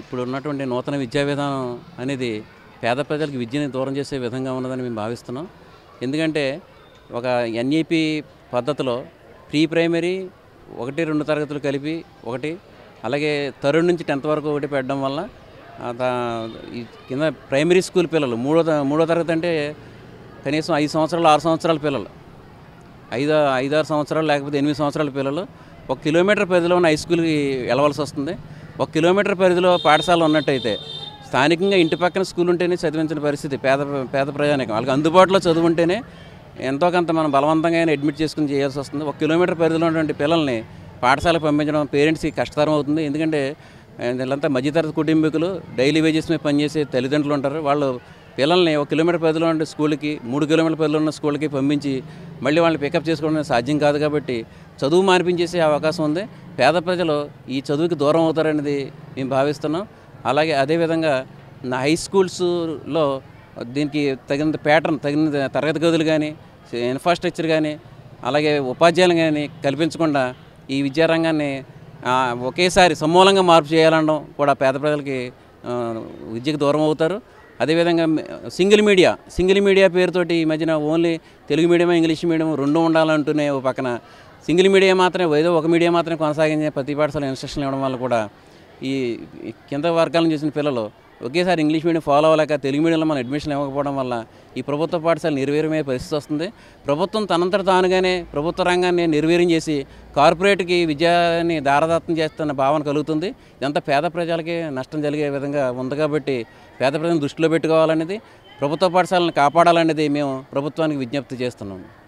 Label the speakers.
Speaker 1: ఇప్పుడు ఉన్నటువంటి నూతన విద్యా విధానం అనేది పేద ప్రజలకు విద్యని దూరం చేసే విధంగా ఉన్నదని మేము భావిస్తున్నాం ఎందుకంటే ఒక ఎన్ఈపి పద్ధతిలో ప్రీ ప్రైమరీ ఒకటి రెండు తరగతులు కలిపి ఒకటి అలాగే థర్డ్ నుంచి టెన్త్ వరకు ఒకటి పెట్టడం వల్ల కింద ప్రైమరీ స్కూల్ పిల్లలు మూడో మూడో తరగతి అంటే కనీసం ఐదు సంవత్సరాలు ఆరు సంవత్సరాల పిల్లలు ఐదు ఐదారు సంవత్సరాలు లేకపోతే ఎనిమిది సంవత్సరాల పిల్లలు ఒక కిలోమీటర్ పరిధిలో ఉన్న హై స్కూల్కి వెళ్ళవలసి వస్తుంది ఒక కిలోమీటర్ పరిధిలో పాఠశాల ఉన్నట్టయితే స్థానికంగా ఇంటి పక్కన స్కూల్ ఉంటేనే చదివించిన పరిస్థితి పేద పేద ప్రయాణికం వాళ్ళకి అందుబాటులో చదువు ఉంటేనే ఎంతో కొంత మనం బలవంతంగా అడ్మిట్ చేసుకుని చేయాల్సి వస్తుంది ఒక కిలోమీటర్ పరిధిలో ఉన్నటువంటి పిల్లల్ని పాఠశాలకు పంపించడం పేరెంట్స్కి కష్టతరం అవుతుంది ఎందుకంటే వీళ్ళంతా మధ్యతరగతి కుటుంబీకులు డైలీ వేజెస్ మీద పనిచేసే తల్లిదండ్రులు ఉంటారు వాళ్ళు పిల్లల్ని ఒక కిలోమీటర్ పరిధిలో ఉండే స్కూల్కి మూడు కిలోమీటర్ పరిధిలో ఉన్న స్కూల్కి పంపించి మళ్ళీ వాళ్ళని పికప్ చేసుకోవడం సాధ్యం కాదు కాబట్టి చదువు మానిపించేసే అవకాశం ఉంది పేద ప్రజలు ఈ చదువుకి దూరం అవుతారనేది మేము భావిస్తున్నాం అలాగే అదేవిధంగా నా హై స్కూల్స్లో దీనికి తగినంత ప్యాటర్న్ తగిన తరగతి గదులు కానీ ఇన్ఫ్రాస్ట్రక్చర్ కానీ అలాగే ఉపాధ్యాయులు కానీ కల్పించకుండా ఈ విద్యారంగాన్ని ఒకేసారి సమూలంగా మార్పు చేయాలనడం కూడా పేద ప్రజలకి విద్యకు దూరం అవుతారు అదేవిధంగా సింగిల్ మీడియా సింగిల్ మీడియా పేరుతోటి ఈ మధ్యన only Telugu medium English medium రెండు ఉండాలంటూనే ఒక పక్కన సింగిల్ మీడియా మాత్రమే ఏదో ఒక మీడియా మాత్రమే కొనసాగించే ప్రతి పాఠశాల ఇన్స్ట్రక్షన్ ఇవ్వడం వల్ల కూడా ఈ కింద వర్గాలను చూసిన పిల్లలు ఒకేసారి ఇంగ్లీష్ మీడియం ఫాలో అవ్వలేక తెలుగు మీడియంలో మనం అడ్మిషన్ ఇవ్వకపోవడం వల్ల ఈ ప్రభుత్వ పాఠశాల నిర్వీర్యమయ్యే పరిస్థితి వస్తుంది ప్రభుత్వం తనంతట తానుగానే ప్రభుత్వ రంగాన్ని నిర్వీర్యం చేసి కార్పొరేట్కి విద్యాన్ని దారదత్తం చేస్తున్న భావన కలుగుతుంది ఇదంతా పేద ప్రజలకి నష్టం జరిగే విధంగా ఉంది కాబట్టి పేద ప్రజలను దృష్టిలో పెట్టుకోవాలనేది ప్రభుత్వ పాఠశాలను కాపాడాలనేది మేము ప్రభుత్వానికి విజ్ఞప్తి చేస్తున్నాము